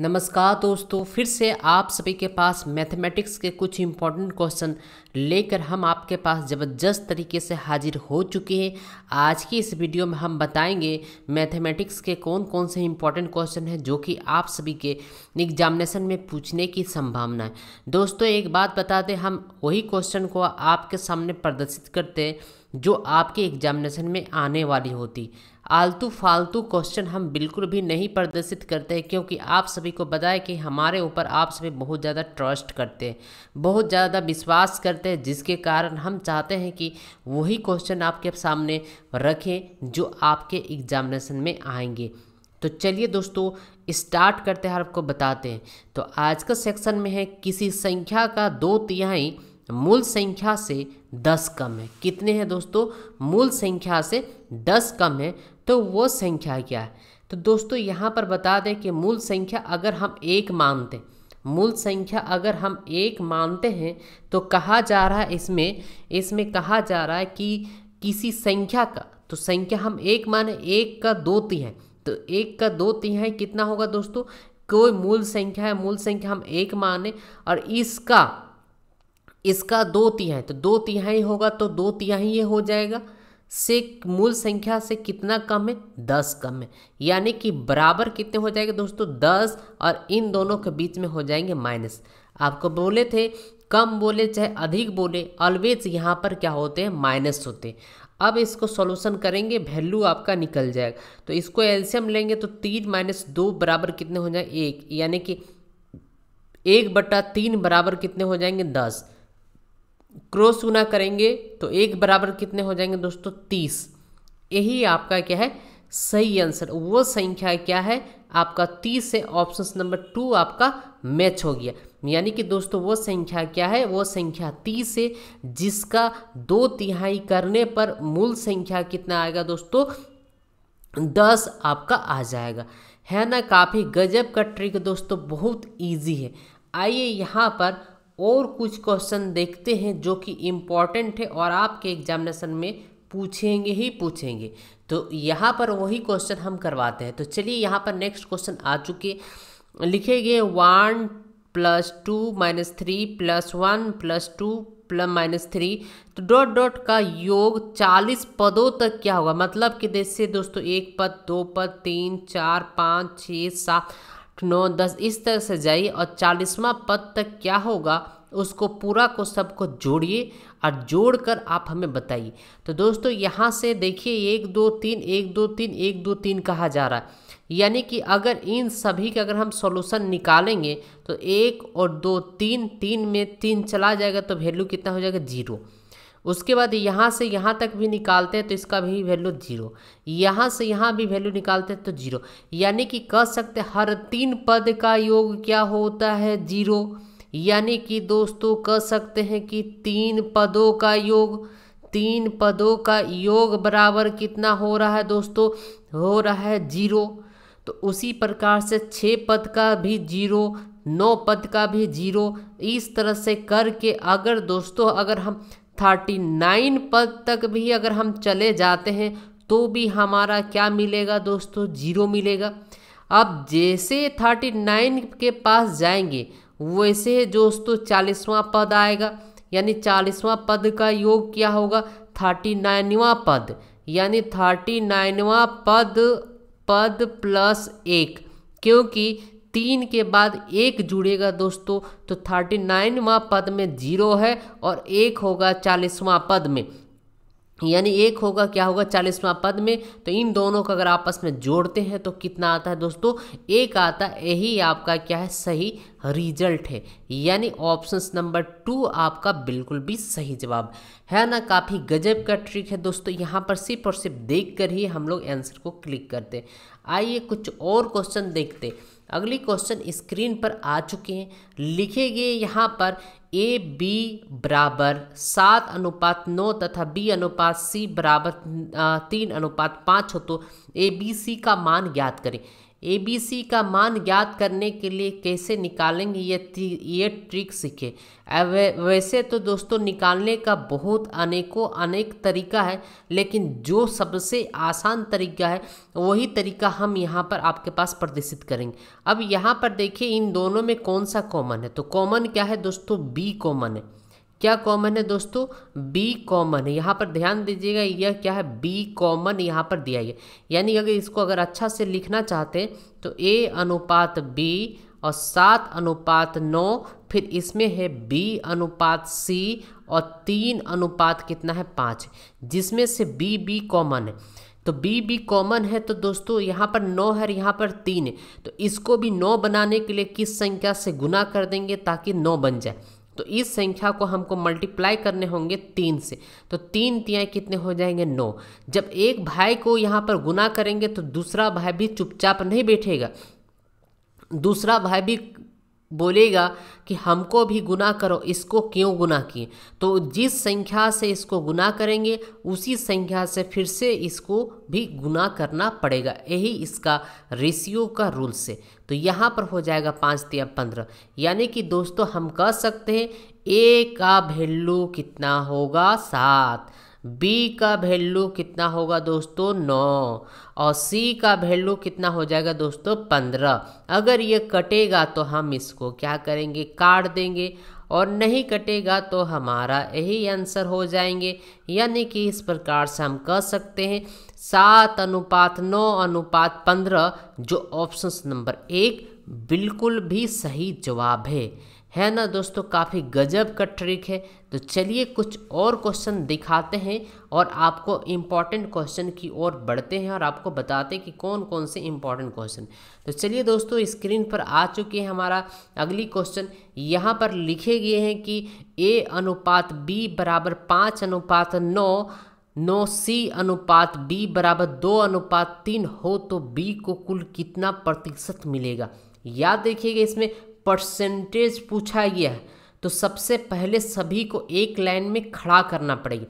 नमस्कार दोस्तों फिर से आप सभी के पास मैथमेटिक्स के कुछ इम्पॉर्टेंट क्वेश्चन लेकर हम आपके पास ज़बरदस्त तरीके से हाजिर हो चुके हैं आज की इस वीडियो में हम बताएंगे मैथमेटिक्स के कौन कौन से इम्पॉर्टेंट क्वेश्चन हैं जो कि आप सभी के एग्जामिनेशन में पूछने की संभावना है दोस्तों एक बात बता दें हम वही क्वेश्चन को आपके सामने प्रदर्शित करते हैं जो आपके एग्जामिनेशन में आने वाली होती आलतू फालतू क्वेश्चन हम बिल्कुल भी नहीं प्रदर्शित करते हैं क्योंकि आप सभी को बताए कि हमारे ऊपर आप सभी बहुत ज़्यादा ट्रस्ट करते हैं बहुत ज़्यादा विश्वास करते हैं जिसके कारण हम चाहते हैं कि वही क्वेश्चन आपके सामने रखें जो आपके एग्जामिनेशन में आएंगे तो चलिए दोस्तों स्टार्ट करते हैं आपको बताते हैं तो आज का सेक्शन में है किसी संख्या का दो तिहाई तो मूल संख्या से दस कम है कितने हैं दोस्तों मूल संख्या से दस कम है तो वो संख्या क्या है तो दोस्तों यहाँ पर बता दें कि मूल संख्या अगर हम एक मानते हैं मूल संख्या अगर हम एक मानते हैं तो कहा जा रहा है इसमें इसमें कहा जा रहा है कि किसी संख्या का तो संख्या हम एक माने एक का दो तिहाई तो एक का दो तिहाई कितना होगा दोस्तों कोई मूल संख्या है मूल संख्या हम एक माने और इसका इसका दो तिहाई तो दो तिहाई होगा तो दो तिहाई ये हो जाएगा से मूल संख्या से कितना कम है दस कम है यानी कि बराबर कितने हो जाएगा दोस्तों दस और इन दोनों के बीच में हो जाएंगे माइनस आपको बोले थे कम बोले चाहे अधिक बोले ऑलवेज यहाँ पर क्या होते हैं माइनस होते हैं अब इसको सॉल्यूशन करेंगे वैल्यू आपका निकल जाएगा तो इसको एल्शियम लेंगे तो तीन माइनस दो बराबर कितने हो जाए एक यानी कि एक बट्टा तीन बराबर कितने हो जाएंगे दस क्रॉस गुना करेंगे तो एक बराबर कितने हो जाएंगे दोस्तों तीस यही आपका क्या है सही आंसर वो संख्या क्या है आपका तीस है ऑप्शन नंबर टू आपका मैच हो गया यानी कि दोस्तों वो संख्या क्या है वो संख्या तीस है जिसका दो तिहाई करने पर मूल संख्या कितना आएगा दोस्तों दस आपका आ जाएगा है ना काफ़ी गजब का ट्रिक दोस्तों बहुत इजी है आइए यहाँ पर और कुछ क्वेश्चन देखते हैं जो कि इम्पॉर्टेंट है और आपके एग्जामिनेशन में पूछेंगे ही पूछेंगे तो यहाँ पर वही क्वेश्चन हम करवाते हैं तो चलिए यहाँ पर नेक्स्ट क्वेश्चन आ चुके लिखे गए one plus two minus three plus one plus two plus minus three तो डॉट डॉट का योग चालीस पदों तक क्या होगा मतलब कि जैसे दोस्तों एक पद दो पद तीन चार पाँच छः सात नौ दस इस तरह से जाइए और चालीसवा पद तक क्या होगा उसको पूरा को सबको जोड़िए और जोड़कर आप हमें बताइए तो दोस्तों यहाँ से देखिए एक दो तीन एक दो तीन एक दो तीन कहा जा रहा है यानी कि अगर इन सभी का अगर हम सॉल्यूशन निकालेंगे तो एक और दो तीन तीन में तीन चला जाएगा तो वैल्यू कितना हो जाएगा जीरो उसके बाद यहाँ से यहाँ तक भी निकालते हैं तो इसका भी वैल्यू जीरो यहाँ से यहाँ भी वैल्यू निकालते हैं तो जीरो यानी कि कह सकते हर तीन पद का योग क्या होता है जीरो यानी कि दोस्तों कह सकते हैं कि तीन पदों का योग तीन पदों का योग बराबर कितना हो रहा है दोस्तों हो रहा है जीरो तो उसी प्रकार से छः पद का भी जीरो नौ पद का भी जीरो इस तरह से करके अगर दोस्तों अगर हम थर्टी नाइन पद तक भी अगर हम चले जाते हैं तो भी हमारा क्या मिलेगा दोस्तों जीरो मिलेगा अब जैसे थर्टी नाइन के पास जाएंगे वैसे दोस्तों चालीसवां पद आएगा यानी चालीसवां पद का योग क्या होगा थर्टी नाइनवा पद यानी थर्टी नाइनवा पद पद प्लस एक क्योंकि तीन के बाद एक जुड़ेगा दोस्तों तो थर्टी नाइनवा पद में जीरो है और एक होगा चालीसवां पद में यानी एक होगा क्या होगा चालीसवां पद में तो इन दोनों को अगर आपस में जोड़ते हैं तो कितना आता है दोस्तों एक आता है यही आपका क्या है सही रिजल्ट है यानी ऑप्शन नंबर टू आपका बिल्कुल भी सही जवाब है ना काफ़ी गजब का ट्रिक है दोस्तों यहाँ पर सिर्फ और सिर्फ देख कर ही हम लोग आंसर को क्लिक करते आइए कुछ और क्वेश्चन देखते हैं अगली क्वेश्चन स्क्रीन पर आ चुके हैं लिखे गए यहाँ पर ए बी बराबर सात अनुपात नौ तथा बी अनुपात सी बराबर तीन अनुपात पाँच हो तो ए बी सी का मान ज्ञात करें ए बी सी का मान ज्ञात करने के लिए कैसे निकालेंगे ये ये ट्रिक सीखे वैसे तो दोस्तों निकालने का बहुत अनेकों अनेक तरीका है लेकिन जो सबसे आसान तरीका है वही तरीका हम यहाँ पर आपके पास प्रदर्शित करेंगे अब यहाँ पर देखिए इन दोनों में कौन सा कॉमन है तो कॉमन क्या है दोस्तों बी कॉमन है क्या कॉमन है दोस्तों बी कॉमन है यहाँ पर ध्यान दीजिएगा यह क्या है बी कॉमन यहाँ पर दिया गया यानी अगर इसको अगर अच्छा से लिखना चाहते हैं तो ए अनुपात बी और सात अनुपात नौ फिर इसमें है बी अनुपात सी और तीन अनुपात कितना है पाँच जिसमें से बी बी कॉमन है तो बी बी कॉमन है तो दोस्तों यहाँ पर नौ है यहाँ पर तीन है तो इसको भी नौ बनाने के लिए किस संख्या से गुना कर देंगे ताकि नौ बन जाए तो इस संख्या को हमको मल्टीप्लाई करने होंगे तीन से तो तीन तियाँ कितने हो जाएंगे नौ जब एक भाई को यहाँ पर गुना करेंगे तो दूसरा भाई भी चुपचाप नहीं बैठेगा दूसरा भाई भी बोलेगा कि हमको भी गुना करो इसको क्यों गुना किए तो जिस संख्या से इसको गुना करेंगे उसी संख्या से फिर से इसको भी गुना करना पड़ेगा यही इसका रेशियो का रूल से तो यहाँ पर हो जाएगा पाँच या पंद्रह यानी कि दोस्तों हम कह सकते हैं ए का वैल्यू कितना होगा सात बी का वैल्यू कितना होगा दोस्तों नौ और सी का वैल्यू कितना हो जाएगा दोस्तों पंद्रह अगर ये कटेगा तो हम इसको क्या करेंगे काट देंगे और नहीं कटेगा तो हमारा यही आंसर हो जाएंगे यानी कि इस प्रकार से हम कह सकते हैं सात अनुपात नौ अनुपात पंद्रह जो ऑप्शन नंबर एक बिल्कुल भी सही जवाब है है ना दोस्तों काफ़ी गजब का ट्रिक है तो चलिए कुछ और क्वेश्चन दिखाते हैं और आपको इम्पॉर्टेंट क्वेश्चन की ओर बढ़ते हैं और आपको बताते हैं कि कौन कौन से इम्पॉर्टेंट क्वेश्चन तो चलिए दोस्तों स्क्रीन पर आ चुके हैं हमारा अगली क्वेश्चन यहाँ पर लिखे गए हैं कि ए अनुपात बी बराबर पाँच अनुपात नौ नौ सी अनुपात बी बराबर दो अनुपात तीन हो तो बी को कुल कितना प्रतिशत मिलेगा याद देखिएगा इसमें परसेंटेज पूछा गया है तो सबसे पहले सभी को एक लाइन में खड़ा करना पड़ेगा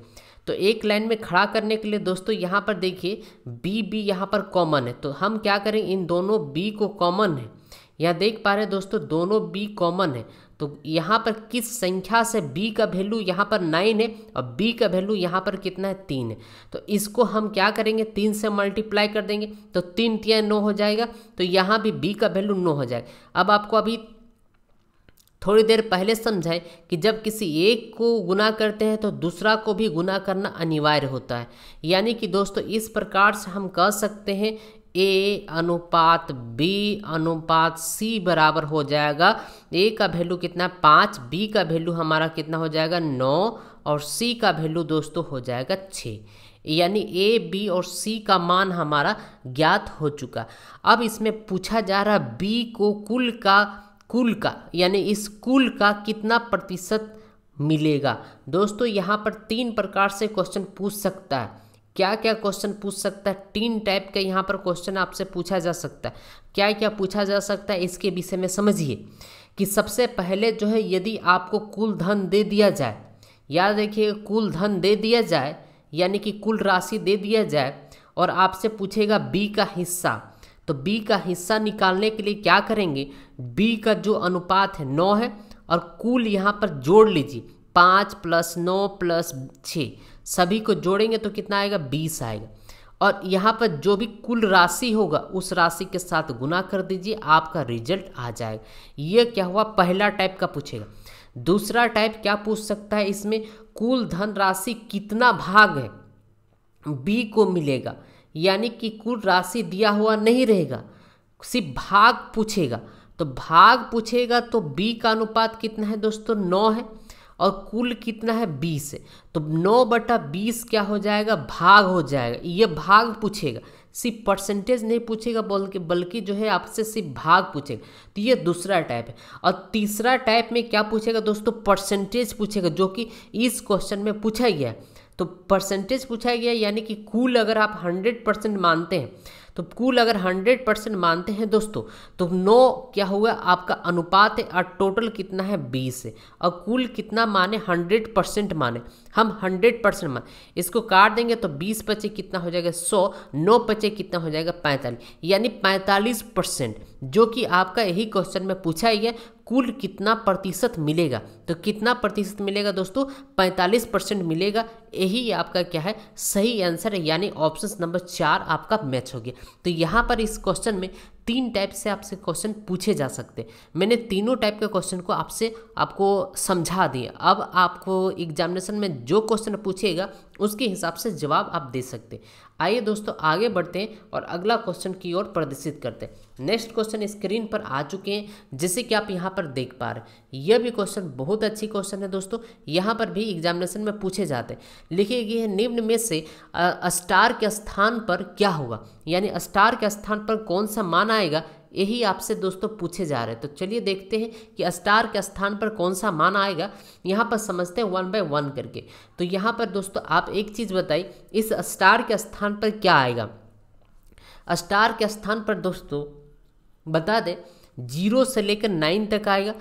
तो एक लाइन में खड़ा करने के लिए दोस्तों यहाँ पर देखिए बी बी यहाँ पर कॉमन है तो हम क्या करें इन दोनों बी को कॉमन है यहाँ देख पा रहे हैं दोस्तों दोनों बी कॉमन है तो यहाँ पर किस संख्या से बी का वैल्यू यहाँ पर नाइन है और बी का वैल्यू यहाँ पर कितना है तीन है तो इसको हम क्या करेंगे तीन से मल्टीप्लाई कर देंगे तो तीन तीन नौ हो जाएगा तो यहाँ भी बी का वैल्यू नौ हो जाएगा अब आपको अभी थोड़ी देर पहले समझाएं कि जब किसी एक को गुना करते हैं तो दूसरा को भी गुना करना अनिवार्य होता है यानी कि दोस्तों इस प्रकार से हम कह सकते हैं ए अनुपात बी अनुपात सी बराबर हो जाएगा ए का वैल्यू कितना पाँच बी का वैल्यू हमारा कितना हो जाएगा नौ और सी का वैल्यू दोस्तों हो जाएगा छः यानी ए बी और सी का मान हमारा ज्ञात हो चुका अब इसमें पूछा जा रहा बी को कुल का कुल का यानी इस कुल का कितना प्रतिशत मिलेगा दोस्तों यहाँ पर तीन प्रकार से क्वेश्चन पूछ सकता है क्या क्या क्वेश्चन पूछ सकता है तीन टाइप का यहाँ पर क्वेश्चन आपसे पूछा जा सकता है क्या क्या पूछा जा सकता है इसके विषय में समझिए कि सबसे पहले जो है यदि आपको कुल धन दे दिया जाए याद रखिए कुल धन दे दिया जाए यानी कि कुल राशि दे दिया जाए और आपसे पूछेगा बी का हिस्सा तो बी का हिस्सा निकालने के लिए क्या करेंगे बी का जो अनुपात है नौ है और कुल यहाँ पर जोड़ लीजिए पाँच प्लस नौ प्लस छः सभी को जोड़ेंगे तो कितना आएगा बीस आएगा और यहाँ पर जो भी कुल राशि होगा उस राशि के साथ गुना कर दीजिए आपका रिजल्ट आ जाएगा ये क्या हुआ पहला टाइप का पूछेगा दूसरा टाइप क्या पूछ सकता है इसमें कुल धन राशि कितना भाग है बी को मिलेगा यानी कि कुल राशि दिया हुआ नहीं रहेगा सिर्फ भाग पूछेगा तो भाग पूछेगा तो बी का अनुपात कितना है दोस्तों नौ है और कुल कितना है बीस है तो नौ बटा बीस क्या हो जाएगा भाग हो जाएगा ये भाग पूछेगा सिर्फ परसेंटेज नहीं पूछेगा बल्कि बल्कि जो है आपसे सिर्फ भाग पूछेगा तो ये दूसरा टाइप है और तीसरा टाइप में क्या पूछेगा दोस्तों परसेंटेज पूछेगा जो कि इस क्वेश्चन में पूछा गया है तो परसेंटेज पूछा गया यानी कि कुल अगर आप हंड्रेड परसेंट मानते हैं तो कुल अगर हंड्रेड परसेंट मानते हैं दोस्तों तो नौ क्या हुआ आपका अनुपात है और टोटल कितना है बीस है और कुल कितना माने हंड्रेड परसेंट माने हम हंड्रेड परसेंट माने इसको काट देंगे तो बीस पचे कितना हो जाएगा सौ नौ पचे कितना हो जाएगा पैंतालीस यानी पैंतालीस परसेंट जो कि आपका यही क्वेश्चन में पूछा ही है कुल कितना प्रतिशत मिलेगा तो कितना प्रतिशत मिलेगा दोस्तों 45 परसेंट मिलेगा यही आपका क्या है सही आंसर है यानी ऑप्शन नंबर चार आपका मैच हो गया तो यहाँ पर इस क्वेश्चन में तीन टाइप से आपसे क्वेश्चन पूछे जा सकते मैंने तीनों टाइप के क्वेश्चन को आपसे आपको समझा दिया अब आपको एग्जामिनेशन में जो क्वेश्चन पूछेगा उसके हिसाब से जवाब आप दे सकते आइए दोस्तों आगे बढ़ते हैं और अगला क्वेश्चन की ओर प्रदर्शित करते हैं नेक्स्ट क्वेश्चन स्क्रीन पर आ चुके हैं जिसे कि आप यहाँ पर देख पा रहे हैं यह भी क्वेश्चन बहुत अच्छी क्वेश्चन है दोस्तों यहाँ पर भी एग्जामिनेशन में पूछे जाते हैं लिखे गए हैं निम्न में से स्टार के स्थान पर क्या होगा यानी स्टार के स्थान पर कौन सा मान आएगा यही आपसे दोस्तों पूछे जा रहे हैं तो चलिए देखते हैं कि स्टार के स्थान पर कौन सा मान आएगा यहाँ पर समझते हैं वन बाय वन करके तो यहाँ पर दोस्तों आप एक चीज़ बताइए इस स्टार के स्थान पर क्या आएगा स्टार के स्थान पर दोस्तों बता दें जीरो से लेकर नाइन तक आएगा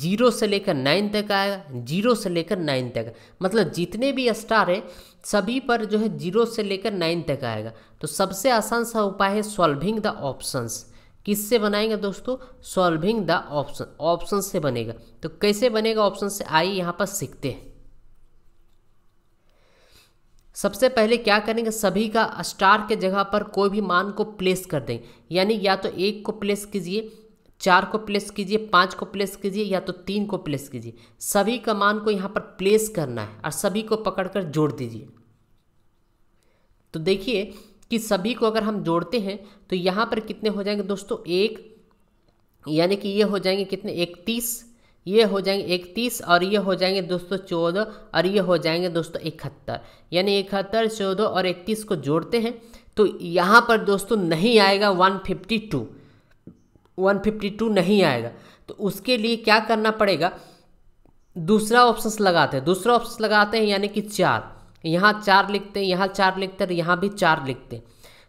जीरो से लेकर नाइन तक आएगा जीरो से लेकर नाइन तक मतलब जितने भी स्टार हैं सभी पर जो है जीरो से लेकर नाइन तक आएगा तो सबसे आसान सा उपाय है सॉल्विंग द ऑप्शंस किससे बनाएंगे दोस्तों सॉल्विंग द ऑप्शन ऑप्शन से बनेगा तो कैसे बनेगा ऑप्शन से आइए यहाँ पर सीखते हैं सबसे पहले क्या करेंगे सभी का स्टार के जगह पर कोई भी मान को प्लेस कर दें यानी या तो एक को प्लेस कीजिए चार को प्लेस कीजिए पाँच को प्लेस कीजिए या तो तीन को प्लेस कीजिए सभी का मान को यहाँ पर प्लेस करना है और सभी को पकड़कर जोड़ दीजिए तो देखिए कि सभी को अगर हम जोड़ते हैं तो यहाँ पर कितने हो जाएंगे दोस्तों एक यानी कि ये हो जाएंगे कितने इकतीस ये हो जाएंगे इकतीस और ये हो जाएंगे दोस्तों चौदह और ये हो जाएंगे दोस्तों इकहत्तर यानी इकहत्तर चौदह और इकतीस को जोड़ते हैं तो यहाँ पर दोस्तों नहीं आएगा one fifty two one fifty two नहीं आएगा तो उसके लिए क्या करना पड़ेगा दूसरा ऑप्शन लगाते हैं दूसरा ऑप्शन लगाते हैं यानी कि चार यहाँ चार लिखते हैं यहाँ चार लिखते हैं तो यहाँ भी चार लिखते हैं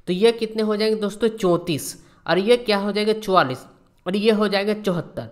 तो ये कितने हो जाएंगे दोस्तों चौंतीस और ये क्या हो जाएगा चौवालीस और ये हो जाएगा चौहत्तर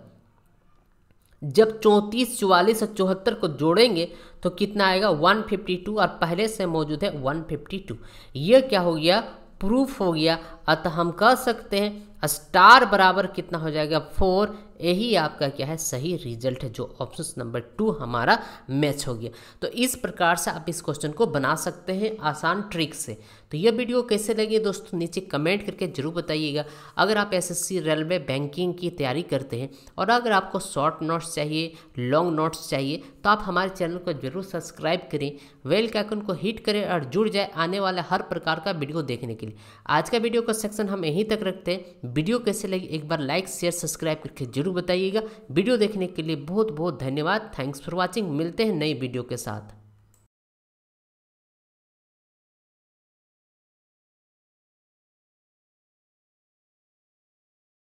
जब चौंतीस चौवालीस और चौहत्तर को जोड़ेंगे तो कितना आएगा 152 और पहले से मौजूद है 152 ये क्या हो गया प्रूफ हो गया अतः हम कह सकते हैं स्टार बराबर कितना हो जाएगा फोर यही आपका क्या है सही रिजल्ट है जो ऑप्शन नंबर टू हमारा मैच हो गया तो इस प्रकार से आप इस क्वेश्चन को बना सकते हैं आसान ट्रिक से तो यह वीडियो कैसे लगी दोस्तों नीचे कमेंट करके जरूर बताइएगा अगर आप एसएससी रेलवे बैंकिंग की तैयारी करते हैं और अगर आपको शॉर्ट नोट्स चाहिए लॉन्ग नोट्स चाहिए तो आप हमारे चैनल को जरूर सब्सक्राइब करें वेल कैकन को हिट करें और जुड़ जाए आने वाले हर प्रकार का वीडियो देखने के लिए आज का वीडियो को का सेक्शन हम यहीं तक रखते हैं वीडियो कैसे लगी एक बार लाइक शेयर सब्सक्राइब करके जरूर बताइएगा वीडियो देखने के लिए बहुत बहुत धन्यवाद थैंक्स फॉर वॉचिंग मिलते हैं नई वीडियो के साथ